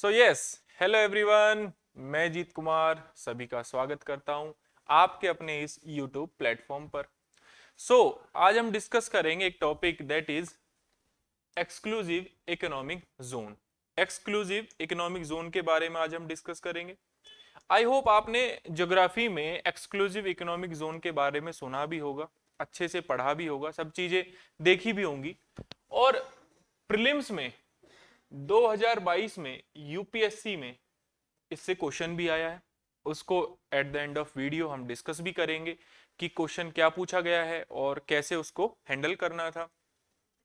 So yes hello everyone मैं जीत कुमार सभी का स्वागत करता हूं आपके अपने इस यूट्यूब प्लेटफॉर्म पर सो so, आज हम डिस्कस करेंगे एक topic that is exclusive economic zone exclusive economic zone के बारे में आज हम डिस्कस करेंगे आई होप आपने ज्योग्राफी में एक्सक्लूसिव इकोनॉमिक जोन के बारे में सुना भी होगा अच्छे से पढ़ा भी होगा सब चीजें देखी भी होंगी और प्रिलिम्स में 2022 में यूपीएससी में इससे क्वेश्चन भी आया है उसको at the end of video हम डिस्कस भी करेंगे कि क्वेश्चन क्या पूछा गया है और कैसे उसको हैंडल करना था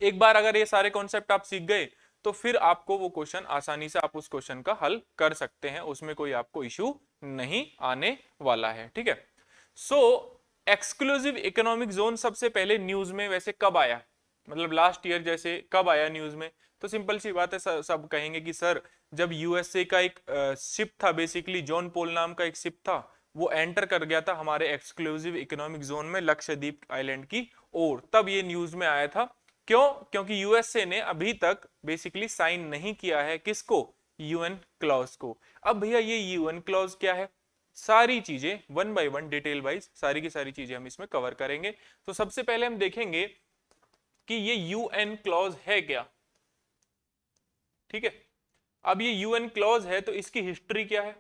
एक बार अगर ये सारे कॉन्सेप्ट आप सीख गए तो फिर आपको वो क्वेश्चन आसानी से आप उस क्वेश्चन का हल कर सकते हैं उसमें कोई आपको इश्यू नहीं आने वाला है ठीक है सो एक्सक्लूसिव इकोनॉमिक जोन सबसे पहले न्यूज में वैसे कब आया मतलब लास्ट ईयर जैसे कब आया न्यूज में तो सिंपल सी बात है सब, सब कहेंगे कि सर जब यूएसए का एक शिप था बेसिकली जॉन पोल नाम का एक शिप था वो एंटर कर गया था हमारे एक्सक्लूसिव इकोनॉमिक जोन में लक्षद्वीप आइलैंड की ओर तब ये न्यूज में आया था क्यों क्योंकि यूएसए ने अभी तक बेसिकली साइन नहीं किया है किसको यूएन क्लॉज को अब भैया ये यूएन क्लॉज क्या है सारी चीजें one by one detail wise सारी की सारी चीजें हम इसमें कवर करेंगे तो सबसे पहले हम देखेंगे कि ये यूएन क्लॉज है क्या ठीक है अब ये यूएन क्लॉज है तो इसकी हिस्ट्री क्या है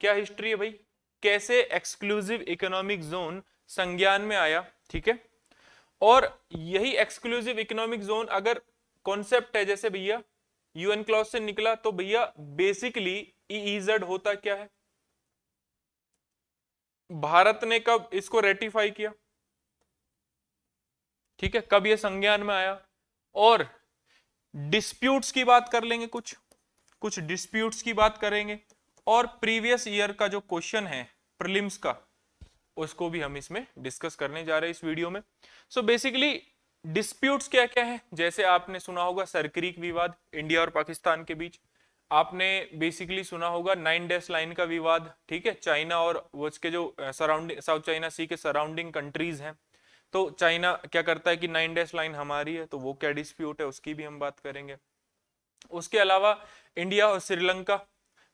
क्या हिस्ट्री है भाई कैसे एक्सक्लूसिव इकोनॉमिक जोन संज्ञान में आया ठीक है और यही एक्सक्लूसिव इकोनॉमिक जोन अगर कॉन्सेप्ट है जैसे भैया यूएन क्लॉज से निकला तो भैया बेसिकली ईजेड e e होता क्या है भारत ने कब इसको रेटिफाई किया ठीक है कब ये संज्ञान में आया और डिस्प्यूट्स की बात कर लेंगे कुछ कुछ डिस्प्यूट्स की बात करेंगे और प्रीवियस ईयर का जो क्वेश्चन है प्रिलिम्स का उसको भी हम इसमें डिस्कस करने जा रहे हैं इस वीडियो में सो बेसिकली डिस्प्यूट्स क्या क्या है जैसे आपने सुना होगा सरक्रीक विवाद इंडिया और पाकिस्तान के बीच आपने बेसिकली सुना होगा नाइन डेस लाइन का विवाद ठीक है चाइना और उसके जो सराउंडिंग साउथ चाइना सी के सराउंडिंग कंट्रीज हैं तो चाइना क्या करता है कि नाइन डैश लाइन हमारी है तो वो क्या डिस्प्यूट है उसकी भी हम बात करेंगे उसके अलावा इंडिया और श्रीलंका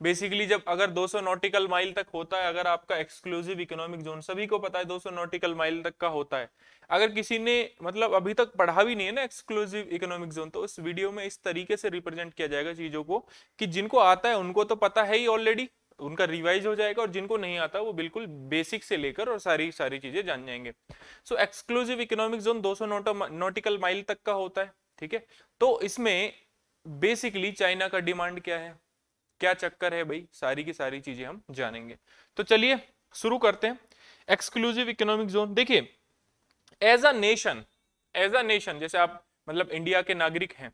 बेसिकली जब अगर 200 नॉटिकल माइल तक होता है अगर आपका एक्सक्लूसिव इकोनॉमिक जोन सभी को पता है 200 नॉटिकल माइल तक का होता है अगर किसी ने मतलब अभी तक पढ़ा भी नहीं है ना एक्सक्लूसिव इकोनॉमिक जोन तो उस वीडियो में इस तरीके से रिप्रेजेंट किया जाएगा चीजों को कि जिनको आता है उनको तो पता है ही ऑलरेडी उनका रिवाइज हो जाएगा और जिनको नहीं आता वो बिल्कुल बेसिक से लेकर और सारी सारी चीजें जान जाएंगे सो एक्सक्लूसिव इकोनॉमिक जोन 200 सौ नोटिकल माइल तक का होता है ठीक है तो इसमें बेसिकली चाइना का डिमांड क्या है क्या चक्कर है भाई सारी की सारी चीजें हम जानेंगे तो चलिए शुरू करते हैं एक्सक्लूसिव इकोनॉमिक जोन देखिए as a nation as a nation जैसे आप मतलब इंडिया के नागरिक हैं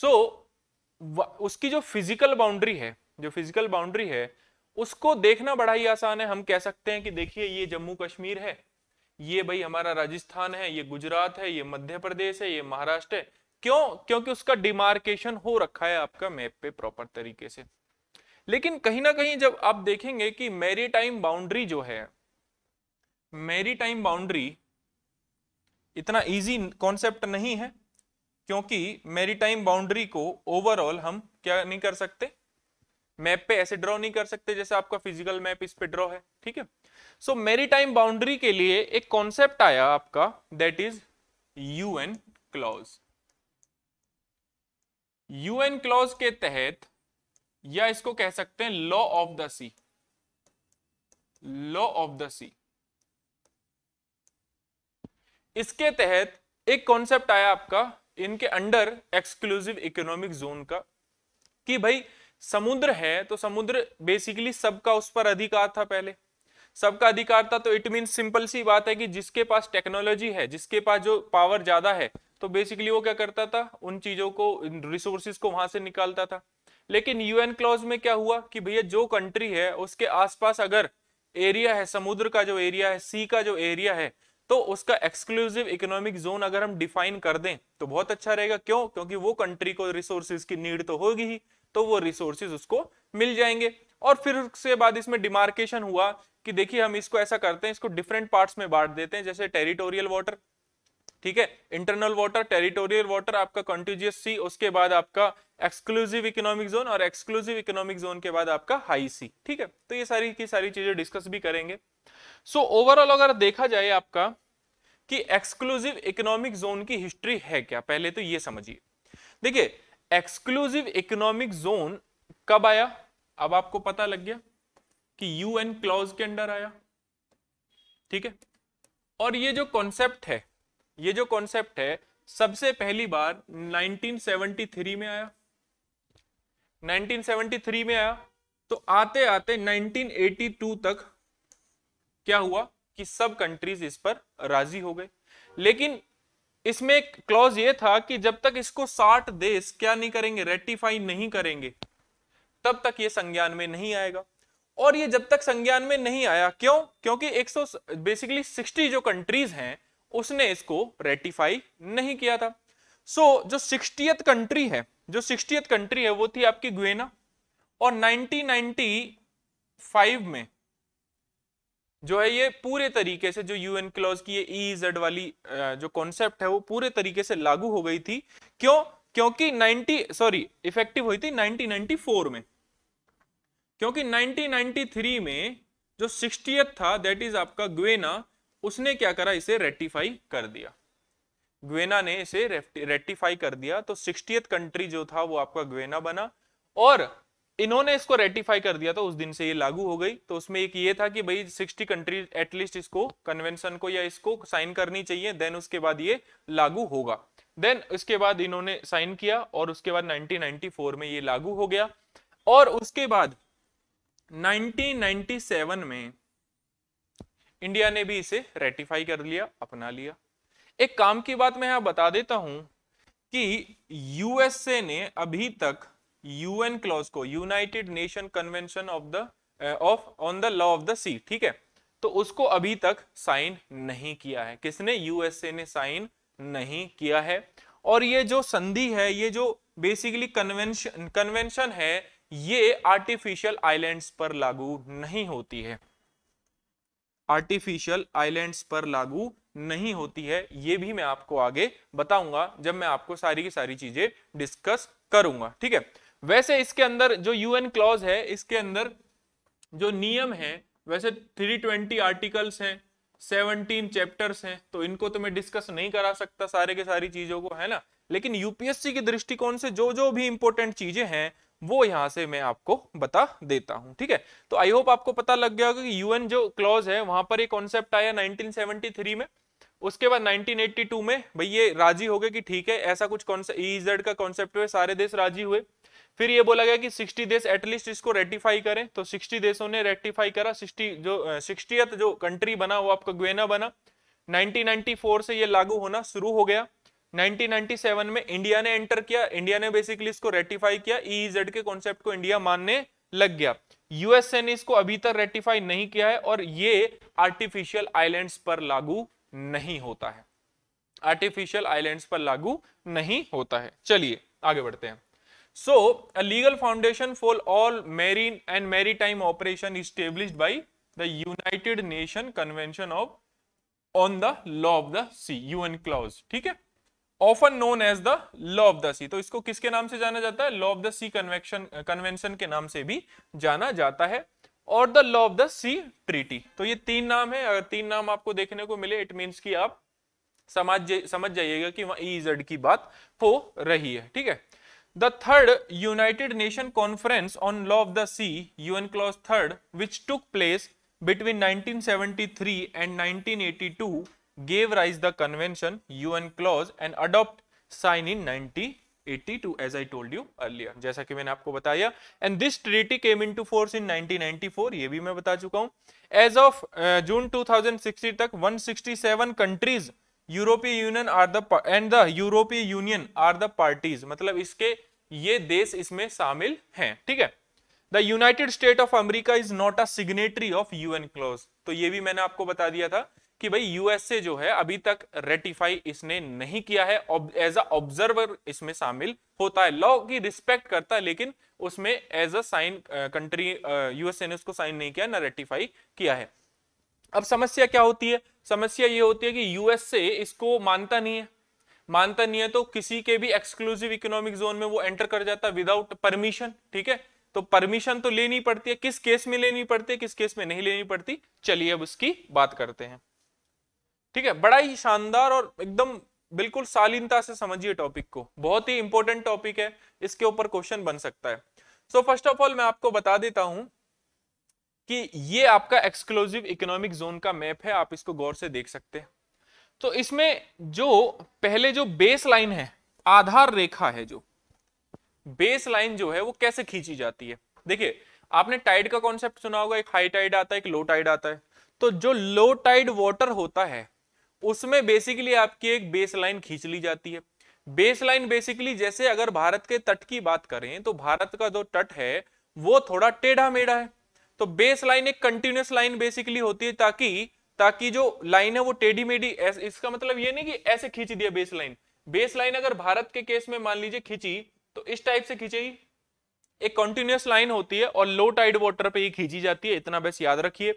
सो so, उसकी जो फिजिकल बाउंड्री है जो फिजिकल बाउंड्री है उसको देखना बड़ा ही आसान है हम कह सकते हैं कि देखिए ये जम्मू कश्मीर है ये भाई हमारा राजस्थान है ये गुजरात है ये मध्य प्रदेश है ये महाराष्ट्र है क्यों क्योंकि उसका डिमार्केशन हो रखा है आपका मैप पे प्रॉपर तरीके से लेकिन कहीं ना कहीं जब आप देखेंगे कि मेरी टाइम बाउंड्री जो है मेरी टाइम बाउंड्री इतना इजी कॉन्सेप्ट नहीं है क्योंकि मेरी टाइम बाउंड्री को ओवरऑल हम क्या नहीं कर सकते मैप पे ऐसे ड्रॉ नहीं कर सकते जैसे आपका फिजिकल मैप इस पे ड्रॉ है ठीक है सो मेरी टाइम बाउंड्री के लिए एक कॉन्सेप्ट आया आपका that is UN clause UN clause के तहत या इसको कह सकते हैं law of the sea law of the sea इसके तहत एक कॉन्सेप्ट आया आपका इनके अंडर एक्सक्लूसिव इकोनॉमिक जोन का कि भाई समुद्र है तो समुद्र बेसिकली सबका उस पर अधिकार था पहले सबका अधिकार था तो इट मीन सिंपल सी बात है कि जिसके पास टेक्नोलॉजी है जिसके पास जो पावर ज्यादा है तो बेसिकली वो क्या करता था उन चीजों को रिसोर्सिस को वहां से निकालता था लेकिन यूएन क्लॉज में क्या हुआ कि भैया जो कंट्री है उसके आसपास अगर एरिया है समुद्र का जो एरिया है सी का जो एरिया है तो उसका एक्सक्लूसिव इकोनॉमिक जोन अगर हम डिफाइन कर दें तो बहुत अच्छा रहेगा क्यों क्योंकि वो कंट्री को रिसोर्सिस की नीड तो होगी ही तो वो रिसोर्सेज उसको मिल जाएंगे और फिर उसके बाद इसमें डिमार्केशन हुआ कि देखिए हम इसको ऐसा करते हैं इसको डिफरेंट पार्ट्स में बांट देते हैं जैसे टेरिटोरियल वाटर ठीक है इंटरनल वाटर टेरिटोरियल वाटर आपका कॉन्टिजियस सी उसके बाद आपका एक्सक्लूसिव इकोनॉमिक जोन और एक्सक्लूसिव इकोनॉमिक जोन के बाद आपका हाई सी ठीक है तो ये सारी की सारी चीजें डिस्कस भी करेंगे सो so, ओवरऑल अगर देखा जाए आपका कि एक्सक्लूसिव इकोनॉमिक जोन की हिस्ट्री है क्या पहले तो ये समझिए देखिए एक्सक्लूसिव इकोनॉमिक जोन कब आया अब आपको पता लग गया कि यूएन क्लॉज के अंडर आया ठीक है और ये जो कॉन्सेप्ट है ये जो कॉन्सेप्ट है सबसे पहली बार 1973 में आया 1973 में आया तो आते आते 1982 तक क्या हुआ कि सब कंट्रीज इस पर राजी हो गए लेकिन इसमें एक क्लॉज ये था कि जब तक इसको 60 देश क्या नहीं करेंगे रेटिफाई नहीं करेंगे तब तक ये संज्ञान में नहीं आएगा और ये जब तक संज्ञान में नहीं आया क्यों क्योंकि 100 बेसिकली 60 जो कंट्रीज हैं उसने इसको रेटिफाई नहीं किया था सो so, जो सिक्सटीएथ कंट्री है जो सिक्सटीएथ कंट्री है वो थी आपकी गुएना और नाइनटीन में जो है ये पूरे तरीके से जो यूएन क्लॉज की ये ई e, जेड वाली जो कॉन्सेप्ट है वो पूरे तरीके से लागू हो गई थी क्यों क्योंकि 90 सॉरी इफेक्टिव हुई थी 1994 में क्योंकि 1993 में जो सिक्सटी था दैट इज आपका ग्वेना उसने क्या करा इसे रेटिफाई कर दिया ग्वेना ने इसे रेटिफाई कर दिया तो सिक्सटी कंट्री जो था वो आपका ग्वेना बना और इन्होंने इसको रेटिफाई कर दिया था उस दिन से ये लागू हो गई तो उसमें एक ये था कि भाई सिक्सटी कंट्रीज एटलीस्ट इसको कन्वेंशन को या इसको साइन करनी चाहिए देन उसके बाद ये लागू होगा देन उसके बाद इन्होंने साइन किया और उसके बाद 1994 में ये लागू हो गया और उसके बाद 1997 में इंडिया ने भी इसे रेटिफाई कर लिया अपना लिया एक काम की बात मैं यहां बता देता हूं कि यूएसए ने अभी तक यूएन क्लॉज को United Nation convention of the of on the law of the sea ठीक है तो उसको अभी तक साइन नहीं किया है किसने यूएसए ने साइन नहीं किया है और ये जो संधि है ये जो बेसिकली कन्वेंशन कन्वेंशन है ये आर्टिफिशियल आइलैंड्स पर लागू नहीं होती है आर्टिफिशियल आइलैंड्स पर लागू नहीं होती है ये भी मैं आपको आगे बताऊंगा जब मैं आपको सारी की सारी चीजें डिस्कस करूंगा ठीक है वैसे इसके अंदर जो यूएन क्लॉज है इसके अंदर जो नियम है वैसे 320 आर्टिकल्स हैं 17 चैप्टर्स हैं तो इनको तो मैं डिस्कस नहीं करा सकता सारे के सारी चीजों को है ना लेकिन यूपीएससी के दृष्टिकोण से जो जो भी इंपॉर्टेंट चीजें हैं वो यहां से मैं आपको बता देता हूं ठीक है तो आई होप आपको पता लग गया होगा कि यूएन जो क्लॉज है वहां पर एक कॉन्सेप्ट आया 1973 में उसके बाद 1982 में भाई ये राजी हो गए कि ठीक है ऐसा कुछ कॉन्सेप्ट e का कॉन्सेप्ट सारे देश राजी हुए फिर ये बोला गया कि 60 देश एटलीस्ट इसको रेटिफाई करें तो 60 देशों ने रेटिफाई करा 60 जो सिक्सटी जो कंट्री बना वो आपका ग्वेना बना 1994 से ये लागू होना शुरू हो गया 1997 में इंडिया ने एंटर किया इंडिया ने बेसिकली इसको रेटिफाई किया ईजेड e e के कॉन्सेप्ट को इंडिया मानने लग गया यूएसए ने इसको अभी तक रेटिफाई नहीं किया है और ये आर्टिफिशियल आईलैंड पर लागू नहीं होता है आर्टिफिशियल आईलैंड पर लागू नहीं होता है चलिए आगे बढ़ते हैं So, a legal foundation for all marine and maritime operation established by the United Nation Convention of on the Law of the Sea, UN clause, ठीक है? Often known as the Law of the Sea. तो इसको किसके नाम से जाना जाता है? Law of the Sea Convention Convention के नाम से भी जाना जाता है और the law of the sea treaty तो ये तीन नाम है अगर तीन नाम आपको देखने को मिले इट मीन्स कि आप समझ समझ जाइएगा कि वहां ई जेड की बात हो रही है ठीक है The third United Nations Conference on Law of the Sea, UN Clause 3rd, which took place between 1973 and 1982, gave rise the convention UN Clause and adopt sign in 1982 as I told you earlier. जैसा कि मैंने आपको बताया and this treaty came into force in 1994 ये भी मैं बता चुका हूँ. As of uh, June 2060 तक 167 countries यूरोपीय union are the and the यूरोपीय यूनियन आर द पार्टीज मतलब इसके ये देश इसमें शामिल हैं ठीक है the United State of America is not a signatory of UN clause तो ये भी मैंने आपको बता दिया था कि भाई यूएसए जो है अभी तक रेटिफाई इसने नहीं किया है एज अ ऑब्जर्वर इसमें शामिल होता है लॉ की रिस्पेक्ट करता है लेकिन उसमें as a sign country USA ने उसको साइन नहीं किया ना रेटिफाई किया है अब समस्या क्या होती है समस्या ये होती है कि यूएसए इसको मानता नहीं है मानता नहीं है तो किसी के भी एक्सक्लूसिव इकोनॉमिक जोन में वो एंटर कर जाता है विदाउट परमिशन ठीक है तो परमिशन तो लेनी पड़ती है किस केस में लेनी पड़ती है किस केस में नहीं लेनी पड़ती चलिए अब उसकी बात करते हैं ठीक है बड़ा ही शानदार और एकदम बिल्कुल शालीनता से समझिए टॉपिक को बहुत ही इंपॉर्टेंट टॉपिक है इसके ऊपर क्वेश्चन बन सकता है सो फर्स्ट ऑफ ऑल मैं आपको बता देता हूं कि ये आपका एक्सक्लूसिव इकोनॉमिक जोन का मैप है आप इसको गौर से देख सकते हैं तो इसमें जो पहले जो बेस लाइन है आधार रेखा है जो बेस लाइन जो है वो कैसे खींची जाती है देखिए आपने टाइड का कॉन्सेप्ट सुना होगा एक हाई टाइड आता है एक लो टाइड आता है तो जो लो टाइड वाटर होता है उसमें बेसिकली आपकी एक बेस लाइन खींच ली जाती है बेस लाइन बेसिकली जैसे अगर भारत के तट की बात करें तो भारत का जो तट है वो थोड़ा टेढ़ा मेढ़ा है तो बेस लाइन एक कंटिन्यूस लाइन बेसिकली होती है ताकि ताकि जो लाइन है वो टेढ़ी मेढ़ी इसका मतलब ये नहीं कि ऐसे खींच दिया बेस लाइन बेस लाइन अगर भारत के केस में मान लीजिए खींची तो इस टाइप से खींचे एक कंटिन्यूस लाइन होती है और लो टाइड वाटर पे ये खींची जाती है इतना बस याद रखिए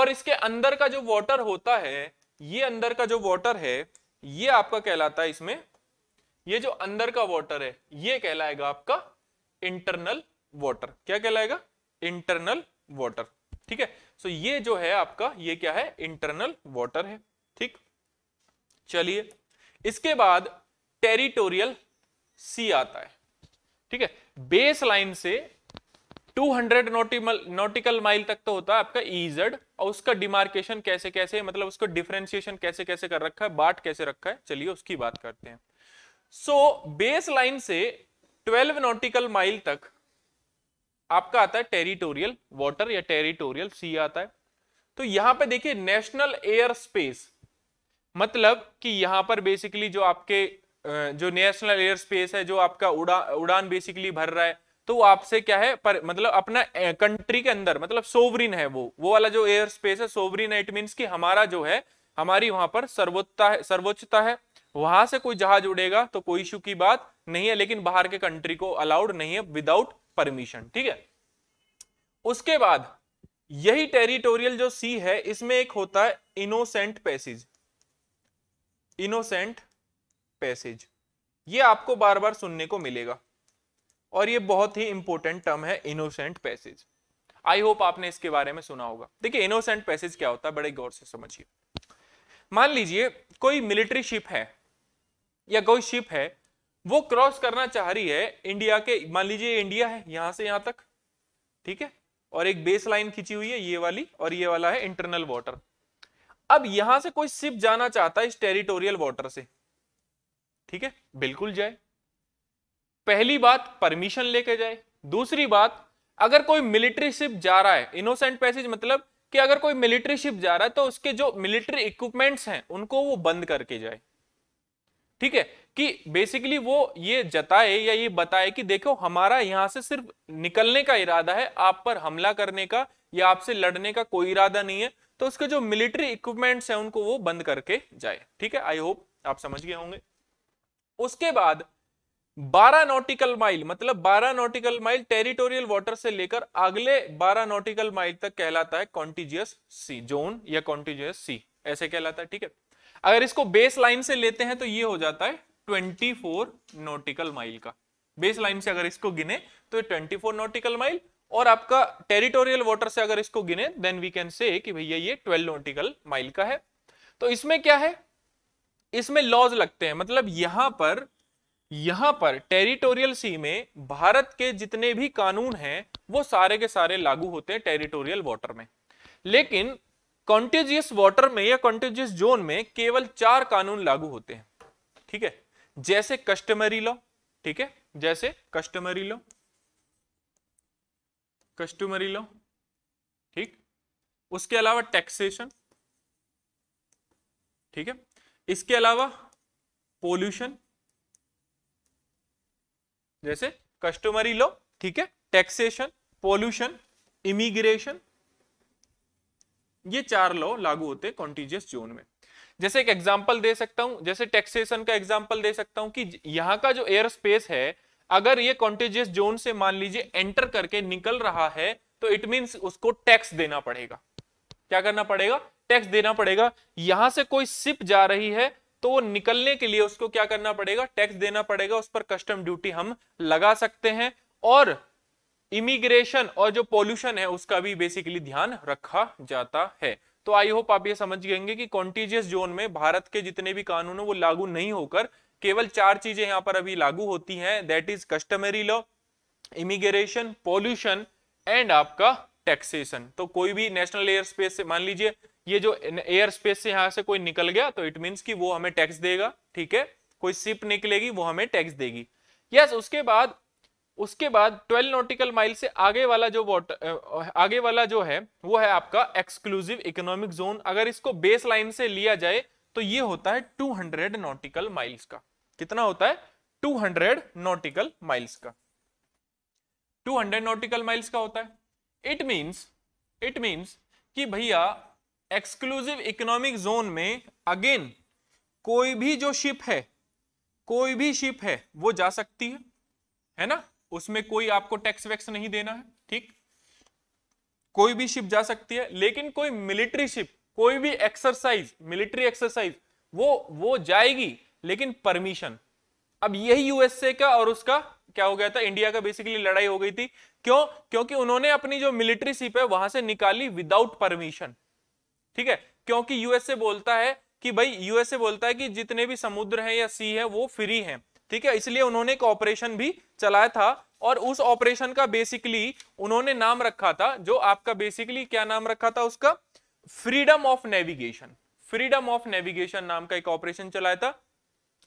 और इसके अंदर का जो वाटर होता है ये अंदर का जो वाटर है ये आपका कहलाता है इसमें ये जो अंदर का वाटर है ये कहलाएगा आपका इंटरनल वाटर क्या कहलाएगा इंटरनल वाटर ठीक है सो ये जो है आपका ये क्या है इंटरनल वाटर है ठीक चलिए इसके बाद टेरिटोरियल सी आता है ठीक है बेस लाइन से 200 हंड्रेड नोटिकल माइल तक तो होता है आपका ईजेड e और उसका डिमार्केशन कैसे कैसे मतलब उसका डिफ्रेंसिएशन कैसे कैसे कर रखा है बाट कैसे रखा है चलिए उसकी बात करते हैं सो बेस लाइन से 12 नोटिकल माइल तक आपका आता है टेरिटोरियल वाटर या टेरिटोरियल सी आता है तो यहां पे देखिए नेशनल एयर स्पेस मतलब कि यहां पर बेसिकली जो आपके जो नेशनल एयर स्पेस है जो आपका उड़ा उड़ान बेसिकली भर रहा है तो आपसे क्या है पर मतलब अपना कंट्री के अंदर मतलब सोवरिन है वो वो वाला जो एयर स्पेस है सोवरिन है इट मीन कि हमारा जो है हमारी वहां पर सर्वोच्चता है सर्वोच्चता है वहां से कोई जहाज उड़ेगा तो कोई इशू की बात नहीं है लेकिन बाहर के कंट्री को अलाउड नहीं है विदाउट परमिशन ठीक है उसके बाद यही टेरिटोरियल जो सी है इसमें एक होता है इनोसेंट पैसेज इनोसेंट पैसेज ये आपको बार बार सुनने को मिलेगा और ये बहुत ही इंपॉर्टेंट टर्म है इनोसेंट पैसेज आई होप आपने इसके बारे में सुना होगा देखिए इनोसेंट पैसेज क्या होता है बड़े गौर से समझिए मान लीजिए कोई मिलिट्री शिप है या कोई शिप है वो क्रॉस करना चाह रही है इंडिया के मान लीजिए इंडिया है यहां से यहां तक ठीक है और एक बेस लाइन खींची हुई है ये वाली और ये वाला है इंटरनल वॉटर अब यहां से कोई सिप जाना चाहता है इस टेरिटोरियल वॉटर से ठीक है बिल्कुल जाए पहली बात परमिशन लेके जाए दूसरी बात अगर कोई मिलिट्री शिप जा रहा है इनोसेंट पैसेज मतलब कि अगर कोई मिलिट्री शिप जा रहा है तो उसके जो मिलिट्री इक्विपमेंट्स हैं उनको वो बंद करके जाए ठीक है कि बेसिकली वो ये जताए या ये बताए कि देखो हमारा यहां से सिर्फ निकलने का इरादा है आप पर हमला करने का या आपसे लड़ने का कोई इरादा नहीं है तो उसके जो मिलिट्री इक्विपमेंट्स है उनको वो बंद करके जाए ठीक है आई होप आप समझ गए होंगे उसके बाद 12 नॉटिकल माइल मतलब 12 नॉटिकल माइल टेरिटोरियल वाटर से लेकर अगले 12 नॉटिकल माइल तक कहलाता है कॉन्टिजियस सी जोन या कॉन्टिजियस सी ऐसे कहलाता है ठीक है अगर इसको बेस लाइन से लेते हैं तो ये हो जाता है 24 नोटिकल माइल का बेस लाइन से अगर इसको गिने तो 24 नोटिकल माइल और आपका टेरिटोरियल वाटर से अगर इसको गिने देन वी कैन से कि भैया ये 12 नोटिकल माइल का है तो इसमें क्या है इसमें लॉज लगते हैं मतलब यहां पर यहां पर टेरिटोरियल सी में भारत के जितने भी कानून हैं वो सारे के सारे लागू होते हैं टेरिटोरियल वाटर में लेकिन कॉन्टेजियस वाटर में या कॉन्टेजियस जोन में केवल चार कानून लागू होते हैं ठीक है जैसे कस्टमरी लॉ ठीक है जैसे कस्टमरी लॉ कस्टमरी लॉ ठीक उसके अलावा टैक्सेशन ठीक है इसके अलावा पोल्यूशन जैसे कस्टमरी लॉ ठीक है टैक्सेशन पोल्यूशन इमिग्रेशन ये चार लॉ लागू होते हैं कॉन्टीजियस जोन में जैसे एक एग्जाम्पल दे सकता हूं जैसे टैक्सेशन का एग्जाम्पल दे सकता हूं कि यहां का जो एयर स्पेस है अगर ये कॉन्टेजियस जोन से मान लीजिए एंटर करके निकल रहा है तो इट मीन उसको टैक्स देना पड़ेगा क्या करना पड़ेगा टैक्स देना पड़ेगा यहां से कोई सिप जा रही है तो वो निकलने के लिए उसको क्या करना पड़ेगा टैक्स देना पड़ेगा उस पर कस्टम ड्यूटी हम लगा सकते हैं और इमिग्रेशन और जो पॉल्यूशन है उसका भी बेसिकली ध्यान रखा जाता है तो आई होप आप ये समझ गएंगे कि कॉन्टीजियस जोन में भारत के जितने भी कानून है वो लागू नहीं होकर केवल चार चीजें यहाँ पर अभी लागू होती हैं that is customary law immigration pollution and आपका टैक्सेशन तो कोई भी नेशनल एयर स्पेस से मान लीजिए ये जो एयर स्पेस से यहाँ से कोई निकल गया तो इट मीन्स कि वो हमें टैक्स देगा ठीक है कोई सिप निकलेगी वो हमें टैक्स देगी यस yes, उसके बाद उसके बाद 12 नॉटिकल माइल से आगे वाला जो वाटर आगे वाला जो है वो है आपका एक्सक्लूसिव इकोनॉमिक जोन अगर इसको बेस लाइन से लिया जाए तो ये होता है 200 नॉटिकल माइल्स का कितना होता है 200 नॉटिकल माइल्स का 200 नॉटिकल माइल्स का होता है इट मींस इट मींस कि भैया एक्सक्लूसिव इकोनॉमिक जोन में अगेन कोई भी जो शिप है कोई भी शिप है वो जा सकती है है ना उसमें कोई आपको टैक्स वैक्स नहीं देना है ठीक कोई भी शिप जा सकती है लेकिन कोई मिलिट्री शिप कोई भी एक्सरसाइज मिलिट्री एक्सरसाइज वो वो जाएगी लेकिन परमिशन अब यही यूएसए का और उसका क्या हो गया था इंडिया का बेसिकली लड़ाई हो गई थी क्यों क्योंकि उन्होंने अपनी जो मिलिट्री शिप है वहां से निकाली विदाउट परमिशन ठीक है क्योंकि यूएसए बोलता है कि भाई यूएसए बोलता है कि जितने भी समुद्र हैं या सी है वो फ्री हैं ठीक है इसलिए उन्होंने एक ऑपरेशन भी चलाया था और उस ऑपरेशन का बेसिकली उन्होंने नाम रखा था जो आपका बेसिकली क्या नाम रखा था उसका freedom of navigation freedom of navigation नाम का एक ऑपरेशन चलाया था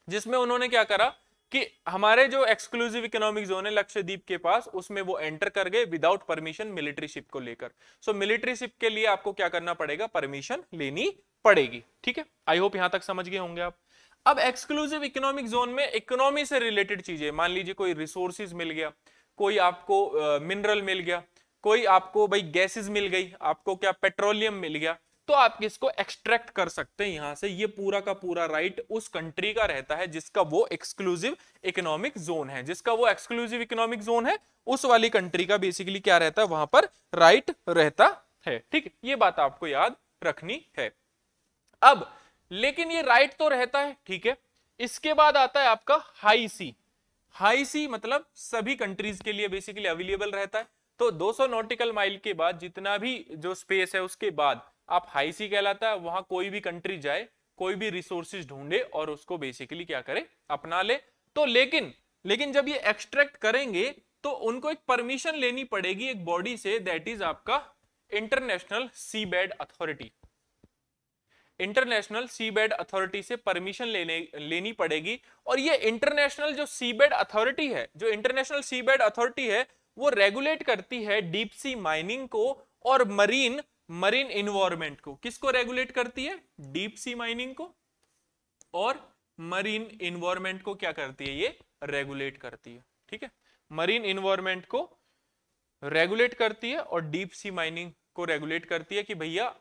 जिसमें उन्होंने क्या करा कि हमारे जो एक्सक्लूसिव इकोनॉमिक जोन है लक्षद्वीप के पास उसमें वो एंटर कर गए विदाउट परमिशन मिलिट्री शिप को लेकर सो मिलिट्री शिप के लिए आपको क्या करना पड़ेगा परमिशन लेनी पड़ेगी ठीक है आई होप यहां तक समझ गए होंगे आप अब एक्सक्लूसिव इकोनॉमिक जोन में इकोनॉमी से रिलेटेड चीजें मान लीजिए कोई रिसोर्सिस मिल गया कोई आपको मिनरल uh, मिल गया कोई आपको भाई गैसेस मिल गई आपको क्या पेट्रोलियम मिल गया तो आप इसको एक्सट्रैक्ट कर सकते हैं यहां से ये पूरा का पूरा राइट उस कंट्री का रहता है जिसका वो एक्सक्लूसिव इकोनॉमिक जोन है जिसका वो एक्सक्लूसिव इकोनॉमिक जोन है उस वाली कंट्री का बेसिकली क्या रहता है वहां पर राइट रहता है ठीक ये बात आपको याद रखनी है अब लेकिन ये राइट तो रहता है ठीक है इसके बाद आता है आपका हाई सी हाई सी मतलब सभी कंट्रीज के लिए बेसिकली अवेलेबल रहता है तो 200 नॉटिकल माइल के बाद जितना भी जो स्पेस है उसके बाद आप हाई सी कहलाता है वहां कोई भी कंट्री जाए कोई भी रिसोर्सेज ढूंढे और उसको बेसिकली क्या करे अपना ले तो लेकिन लेकिन जब ये एक्सट्रैक्ट करेंगे तो उनको एक परमिशन लेनी पड़ेगी एक बॉडी से दैट इज आपका international seabed authority international seabed authority से परमिशन लेने लेनी पड़ेगी और ये इंटरनेशनल जो सी बेड अथॉरिटी है जो इंटरनेशनल सी बेड अथॉरिटी है वो रेगुलेट करती है डीप सी माइनिंग को और मरीन मरीन इन्वायरमेंट को किसको रेगुलेट करती है डीप सी माइनिंग को और मरीन इन्वायरमेंट को क्या करती है ये रेगुलेट करती है ठीक है मरीन इन्वायरमेंट को रेगुलेट करती है और डीप सी माइनिंग को रेगुलेट करती है कि भैया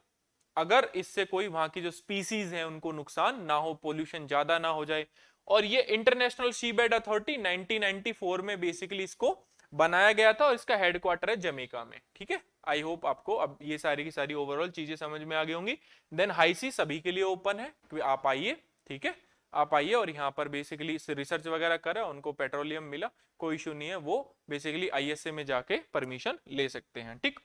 अगर इससे कोई वहां की जो स्पीसीज है उनको नुकसान ना हो पोल्यूशन ज़्यादा ना हो जाए और ये इंटरनेशनल शीबेड अथॉरिटी 1994 में बेसिकली इसको बनाया गया था और इसका हेडक्वार्टर है जमेका में ठीक है आई होप आपको अब ये सारी की सारी ओवरऑल चीजें समझ में आ गई होंगी देन हाईसी सभी के लिए ओपन है कि आप आइए ठीक है आप आइए और यहाँ पर बेसिकली रिसर्च वगैरह करें उनको पेट्रोलियम मिला कोई इशू नहीं है वो बेसिकली आई में जाके परमिशन ले सकते हैं ठीक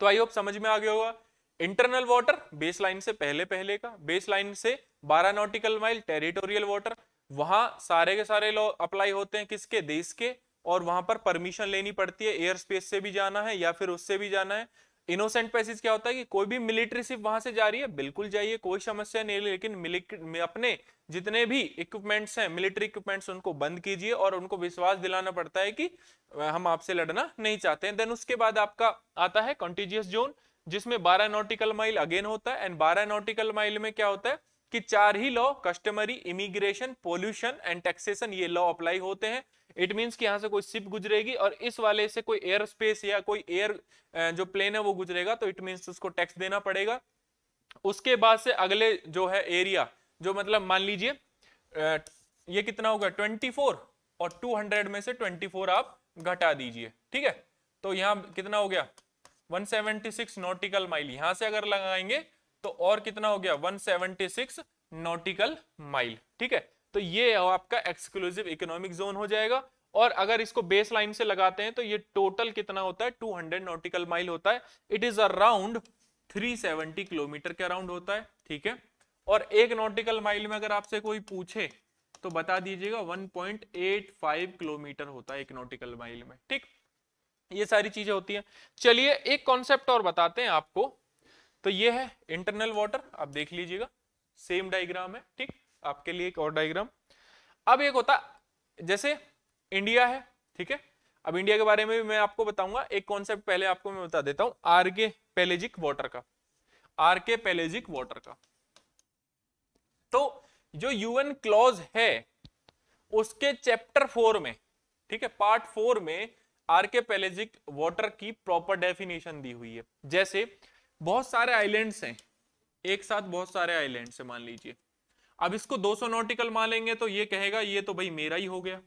तो आई होप समझ में आ गया होगा इंटरनल वाटर बेस लाइन से पहले पहले का बेस लाइन से 12 नॉटिकल माइल टेरिटोरियल वाटर वहां सारे के सारे लॉ अप्लाई होते हैं किसके देश के और वहां पर परमिशन लेनी पड़ती है एयर स्पेस से भी जाना है या फिर उससे भी जाना है इनोसेंट पैसेज क्या होता है कि कोई भी मिलिट्री सिर्फ वहां से जा रही है बिल्कुल जाइए कोई समस्या नहीं लेकिन अपने जितने भी इक्विपमेंट्स हैं मिलिट्री इक्विपमेंट्स उनको बंद कीजिए और उनको विश्वास दिलाना पड़ता है कि हम आपसे लड़ना नहीं चाहते हैं देन उसके बाद आपका आता है कॉन्टीजियस जोन जिसमें बारह नोटिकल माइल अगेन होता है एंड बारह नोटिकल माइल में क्या होता है कि चार ही law customary immigration pollution and taxation ये लॉ अप्लाई होते हैं इट मींस कि यहां से कोई सिप गुजरेगी और इस वाले से कोई एयर स्पेस या कोई एयर जो प्लेन है वो गुजरेगा तो इट मीन्स उसको टैक्स देना पड़ेगा उसके बाद से अगले जो है एरिया जो मतलब मान लीजिए ये कितना होगा 24 और 200 में से 24 आप घटा दीजिए ठीक है तो यहाँ कितना हो गया 176 नॉटिकल माइल यहां से अगर लगाएंगे तो और कितना हो गया 176 नॉटिकल माइल ठीक है तो ये आपका एक्सक्लूसिव इकोनॉमिक जोन हो जाएगा और अगर इसको बेस लाइन से लगाते हैं तो ये टोटल कितना होता है 200 नॉटिकल माइल होता है इट इज अराउंड 370 किलोमीटर के अराउंड होता है ठीक है और एक नॉटिकल माइल में अगर आपसे कोई पूछे तो बता दीजिएगा 1.85 किलोमीटर होता है एक नॉटिकल माइल में ठीक ये सारी चीजें होती हैं चलिए एक कॉन्सेप्ट और बताते हैं आपको तो ये है इंटरनल वाटर आप देख लीजिएगा सेम डायग्राम है ठीक आपके लिए एक और डायग्राम अब एक होता जैसे इंडिया है ठीक है अब इंडिया के बारे में भी मैं आपको बताऊंगा एक कॉन्सेप्ट पहले आपको मैं बता देता हूं आर के पेलेजिक वॉटर का आर के पेलेजिक वॉटर का तो जो यूएन क्लॉज है उसके चैप्टर फोर में ठीक है पार्ट फोर में आर्केपेलेजिक वाटर की प्रॉपर डेफिनेशन दी हुई है जैसे बहुत सारे आइलैंड्स हैं एक साथ बहुत सारे आइलैंड से मान लीजिए अब इसको 200 नॉटिकल मानेंगे तो ये कहेगा ये तो भाई मेरा ही हो गया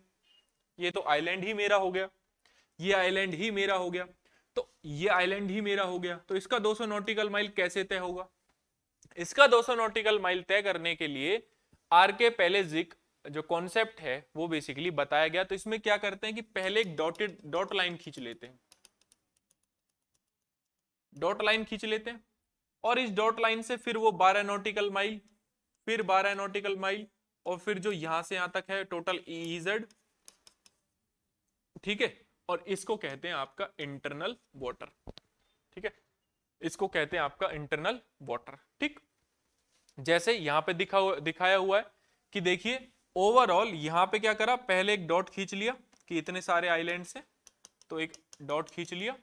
ये तो आइलैंड ही मेरा हो गया ये आइलैंड ही मेरा हो गया तो ये आइलैंड ही मेरा हो गया तो इसका 200 नॉटिकल माइल कैसे तय होगा इसका 200 नॉटिकल माइल तय करने के लिए आर्के पैलेजिक जो कॉन्सेप्ट है वो बेसिकली बताया गया तो इसमें क्या करते हैं कि पहले एक डॉटेड डॉट लाइन खींच लेते हैं डॉट लाइन खींच लेते हैं और इस डॉट लाइन से फिर वो बारह नोटिकल माइल फिर बारह नोटिकल माइल और फिर जो यहां से यहां तक है टोटल ईजेड e, e, ठीक है और इसको कहते हैं आपका इंटरनल वॉटर ठीक है इसको कहते हैं आपका इंटरनल वॉटर ठीक जैसे यहां पे दिखा दिखाया हुआ है कि देखिए ओवरऑल यहां पे क्या करा पहले एक डॉट खींच लिया कि इतने सारे आइलैंड से तो एक डॉट खींच लिया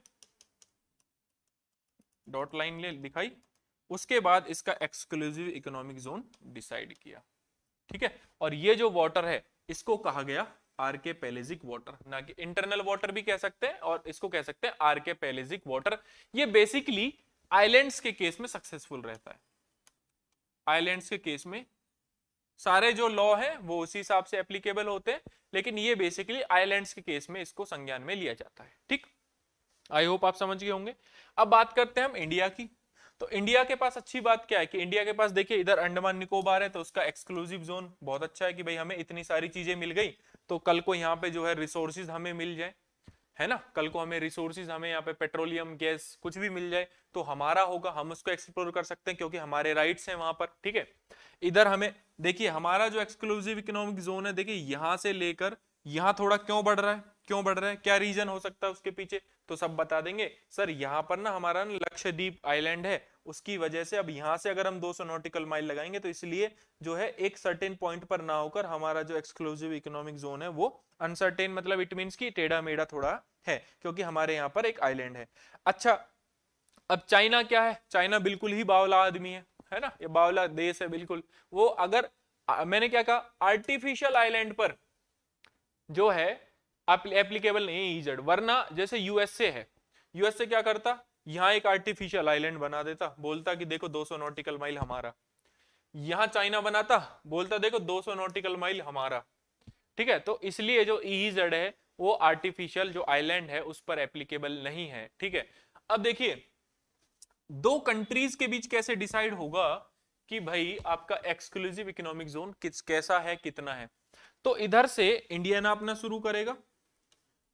डॉट लाइन ले दिखाई उसके बाद इसका एक्सक्लूसिव इकोनॉमिक जोन डिसाइड किया ठीक है और ये जो वाटर है इसको कहा गया आरके के पेलेजिक वाटर ना कि इंटरनल वाटर भी कह सकते हैं और इसको कह सकते हैं आरके के पेलेजिक वाटर ये बेसिकली आइलैंड्स के केस में सक्सेसफुल रहता है आइलैंड्स के केस में सारे जो लॉ है वो उसी हिसाब से एप्लीकेबल होते हैं लेकिन ये बेसिकली आईलैंड के केस में इसको संज्ञान में लिया जाता है ठीक आई होप आप समझ गए होंगे अब बात करते हैं हम इंडिया की तो इंडिया के पास अच्छी बात क्या है कि इंडिया के पास देखिए इधर अंडमान निकोबार है तो उसका एक्सक्लूसिव जोन बहुत अच्छा है कि भाई हमें इतनी सारी चीजें मिल गई तो कल को यहाँ पे जो है रिसोर्सिस हमें मिल जाए है ना कल को हमें रिसोर्सिस हमें यहाँ पे पेट्रोलियम गैस कुछ भी मिल जाए तो हमारा होगा हम उसको एक्सप्लोर कर सकते हैं क्योंकि हमारे राइट्स हैं वहां पर ठीक है इधर हमें देखिए हमारा जो एक्सक्लूसिव इकोनॉमिक जोन है देखिए यहाँ से लेकर यहाँ थोड़ा क्यों बढ़ रहा है क्यों बढ़ रहा है क्या रीजन हो सकता है उसके पीछे तो सब बता देंगे सर यहाँ पर ना हमारा लक्षद्वीप आईलैंड है उसकी वजह से अब यहां से अगर हम 200 नॉटिकल माइल लगाएंगे तो इसलिए जो है एक सर्टेन पॉइंट पर ना होकर हमारा जो एक्सक्लूसिव इकोनॉमिक जोन है वो अनसर्टेन मतलब इट मीन की टेढ़ा मेढ़ा थोड़ा है क्योंकि हमारे यहाँ पर एक आईलैंड है अच्छा अब चाइना क्या है चाइना बिल्कुल ही बावला आदमी है है ना ये बावला देश है बिल्कुल वो अगर आ, मैंने क्या कहा आर्टिफिशियल आइलैंड पर जो है एप्लीकेबल नहीं ईजड वरना जैसे यूएसए है यूएसए क्या करता यहाँ एक आर्टिफिशियल आइलैंड बना देता बोलता कि देखो 200 नॉटिकल माइल हमारा यहाँ चाइना बनाता बोलता देखो 200 नॉटिकल माइल हमारा ठीक है तो इसलिए जो ईजेड e है वो आर्टिफिशियल जो आइलैंड है उस पर एप्लीकेबल नहीं है ठीक है अब देखिए दो कंट्रीज के बीच कैसे डिसाइड होगा कि भाई आपका एक्सक्लूसिव इकोनॉमिक जोन कैसा है कितना है तो इधर से इंडिया ना अपना शुरू करेगा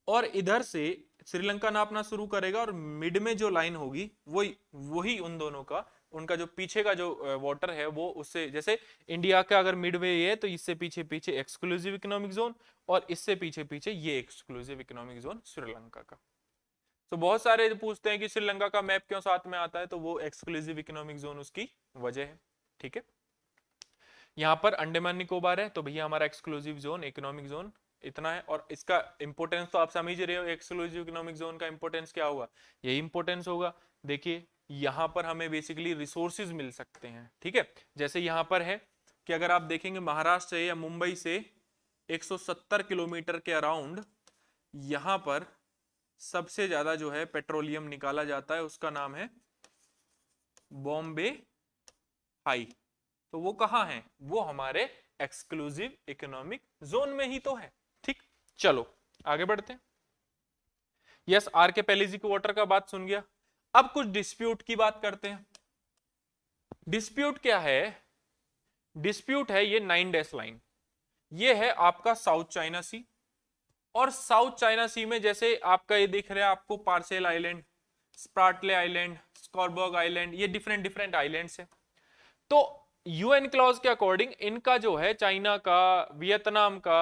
और इधर से श्रीलंका नापना शुरू करेगा और मिड में जो लाइन होगी वही वही उन दोनों का उनका जो पीछे का जो वाटर है वो उससे जैसे इंडिया का अगर मिड वे है तो इससे पीछे पीछे एक्सक्लूसिव इकोनॉमिक जोन और इससे पीछे पीछे ये एक्सक्लूसिव इकोनॉमिक जोन श्रीलंका का तो बहुत सारे पूछते हैं कि श्रीलंका का मैप क्यों साथ में आता है तो वो एक्सक्लूसिव इकोनॉमिक जोन उसकी वजह है ठीक है यहाँ पर अंडेमान निकोबार है तो भैया हमारा एक्सक्लूसिव जोन इकोनॉमिक जोन इतना है और इसका इंपोर्टेंस तो आप समझ रहे हो एक्सक्लूसिव इकोनॉमिक जोन का इंपोर्टेंस क्या होगा यही इंपोर्टेंस होगा देखिए यहाँ पर हमें बेसिकली रिसोर्सिस मिल सकते हैं ठीक है जैसे यहाँ पर है कि अगर आप देखेंगे महाराष्ट्र या मुंबई से 170 किलोमीटर के अराउंड यहाँ पर सबसे ज्यादा जो है पेट्रोलियम निकाला जाता है उसका नाम है बॉम्बे हाई तो वो कहाँ है वो हमारे एक्सक्लूसिव इकोनॉमिक जोन में ही तो है चलो आगे बढ़ते हैं यस आर के जी को वाटर का बात सुन गया अब कुछ डिस्प्यूट की बात करते हैं डिस्प्यूट क्या है डिस्प्यूट है ये नाइन डैश लाइन ये है आपका साउथ चाइना सी और साउथ चाइना सी में जैसे आपका ये दिख रहा है आपको Paracel island Spratly island Scarborough island ये डिफरेंट डिफरेंट आइलैंड्स है तो यूएन क्लॉज के अकॉर्डिंग इनका जो है चाइना का वियतनाम का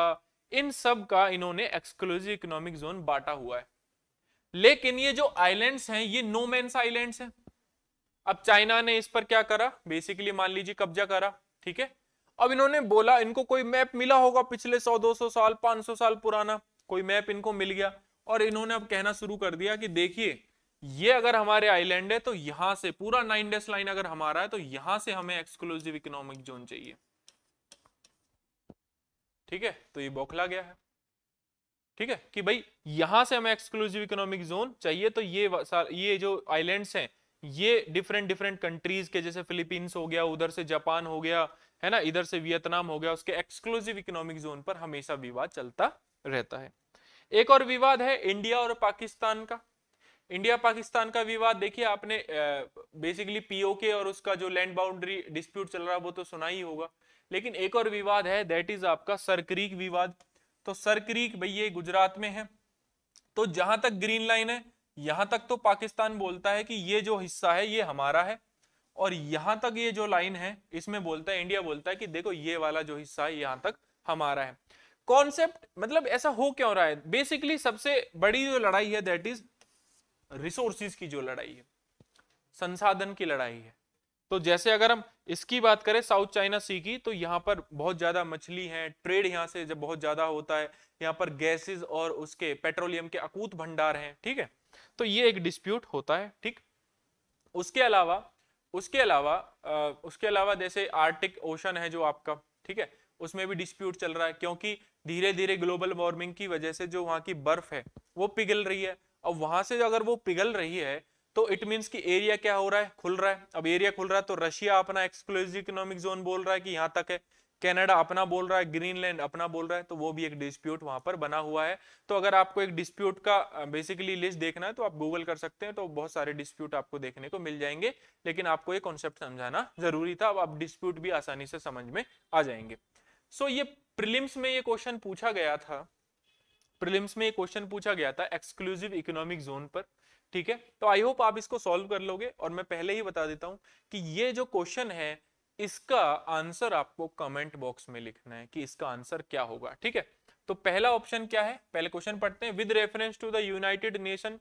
इन सब का इन्होंने एक्सक्लूसिव इकोनॉमिक जोन बांटा हुआ है लेकिन ये जो आइलैंड्स हैं ये नो नोमैन्स आइलैंड्स हैं अब चाइना ने इस पर क्या करा बेसिकली मान लीजिए कब्जा करा ठीक है अब इन्होंने बोला इनको कोई मैप मिला होगा पिछले 100 200 साल 500 साल पुराना कोई मैप इनको मिल गया और इन्होंने अब कहना शुरू कर दिया कि देखिए ये अगर हमारे आइलैंड है तो यहां से पूरा नाइन डेस लाइन अगर हमारा है तो यहां से हमें एक्सक्लूसिव इकोनॉमिक जोन चाहिए ठीक है तो ये बौखला गया है ठीक है कि भाई यहां से हमें एक्सक्लूसिव इकोनॉमिक जोन चाहिए तो ये ये जो आइलैंड्स हैं ये डिफरेंट डिफरेंट कंट्रीज के जैसे फिलीपींस हो गया उधर से जापान हो गया है ना इधर से वियतनाम हो गया उसके एक्सक्लूसिव इकोनॉमिक जोन पर हमेशा विवाद चलता रहता है एक और विवाद है इंडिया और पाकिस्तान का इंडिया पाकिस्तान का विवाद देखिए आपने बेसिकली पीओके और उसका जो लैंड बाउंड्री डिस्प्यूट चल रहा है वो तो सुना ही होगा लेकिन एक और विवाद है दैट इज आपका सरक्रीक विवाद तो सरक्रीक भाई ये गुजरात में है तो जहां तक ग्रीन लाइन है यहां तक तो पाकिस्तान बोलता है कि ये जो हिस्सा है ये हमारा है और यहां तक ये जो लाइन है इसमें बोलता है इंडिया बोलता है कि देखो ये वाला जो हिस्सा है यहां तक हमारा है कॉन्सेप्ट मतलब ऐसा हो क्यों रहा है बेसिकली सबसे बड़ी जो लड़ाई है दैट इज रिसोर्सिस की जो लड़ाई है संसाधन की लड़ाई है तो जैसे अगर हम इसकी बात करें साउथ चाइना सी की तो यहाँ पर बहुत ज़्यादा मछली है ट्रेड यहाँ से जब बहुत ज़्यादा होता है यहाँ पर गैसेस और उसके पेट्रोलियम के अकूत भंडार हैं ठीक है तो ये एक डिस्प्यूट होता है ठीक उसके अलावा उसके अलावा आ, उसके अलावा जैसे आर्टिक ओशन है जो आपका ठीक है उसमें भी डिस्प्यूट चल रहा है क्योंकि धीरे धीरे ग्लोबल वार्मिंग की वजह से जो वहाँ की बर्फ है वो पिघल रही है और वहां से अगर वो पिघल रही है तो इट मीन्स कि एरिया क्या हो रहा है खुल रहा है अब एरिया खुल रहा है तो रशिया अपना एक्सक्लूसिव इकोनॉमिक जोन बोल रहा है कि यहाँ तक है कनाडा अपना बोल रहा है ग्रीनलैंड अपना बोल रहा है तो वो भी एक डिस्प्यूट वहां पर बना हुआ है तो अगर आपको एक डिस्प्यूट का बेसिकली लिस्ट देखना है तो आप गूगल कर सकते हैं तो बहुत सारे डिस्प्यूट आपको देखने को मिल जाएंगे लेकिन आपको ये कॉन्सेप्ट समझाना जरूरी था अब आप डिस्प्यूट भी आसानी से समझ में आ जाएंगे सो ये प्रिलिम्स में ये क्वेश्चन पूछा गया था प्रिलिम्स में ये क्वेश्चन पूछा गया था एक्सक्लूसिव इकोनॉमिक जोन पर ठीक है तो आई होप आप इसको सॉल्व कर लोगे और मैं पहले ही बता देता हूं कि ये जो क्वेश्चन है इसका आंसर आपको कमेंट बॉक्स में लिखना है कि इसका आंसर क्या होगा ठीक है तो पहला ऑप्शन क्या है पहले क्वेश्चन पढ़ते हैं with reference to the United Nation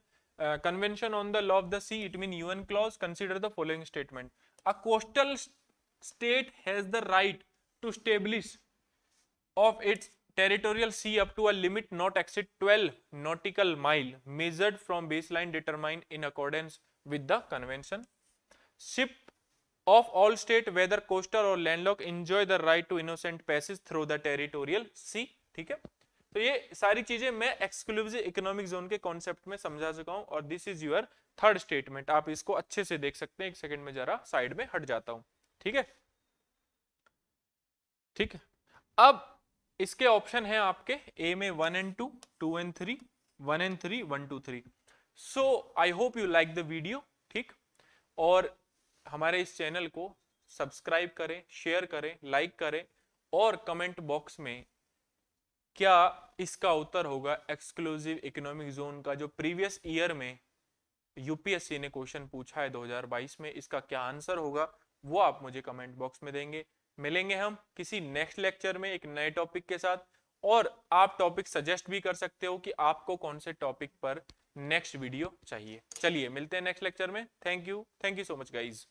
convention on the law of the sea it mean UN clause consider the following statement a coastal state has the right to establish of its territorial sea up to a limit not exceed 12 nautical mile measured from baseline determined in accordance with the convention ship of all state whether coastal or landlocked enjoy the right to innocent passage through the territorial sea ठीक है तो ये सारी चीजें मैं exclusive economic zone के concept में समझा चुका हूं और this is your third statement आप इसको अच्छे से देख सकते हैं एक सेकंड में जरा साइड में हट जाता हूं ठीक है ठीक है अब इसके ऑप्शन है आपके ए में one and two two and three one and three one two three so I hope you like the video ठीक और हमारे इस चैनल को सब्सक्राइब करें शेयर करें लाइक करें और कमेंट बॉक्स में क्या इसका उत्तर होगा एक्सक्लूसिव इकोनॉमिक जोन का जो प्रीवियस ईयर में यूपीएससी ने क्वेश्चन पूछा है 2022 में इसका क्या आंसर होगा वो आप मुझे कमेंट बॉक्स में देंगे मिलेंगे हम किसी नेक्स्ट लेक्चर में एक नए टॉपिक के साथ और आप टॉपिक सजेस्ट भी कर सकते हो कि आपको कौन से टॉपिक पर नेक्स्ट वीडियो चाहिए चलिए मिलते हैं नेक्स्ट लेक्चर में thank you thank you so much guys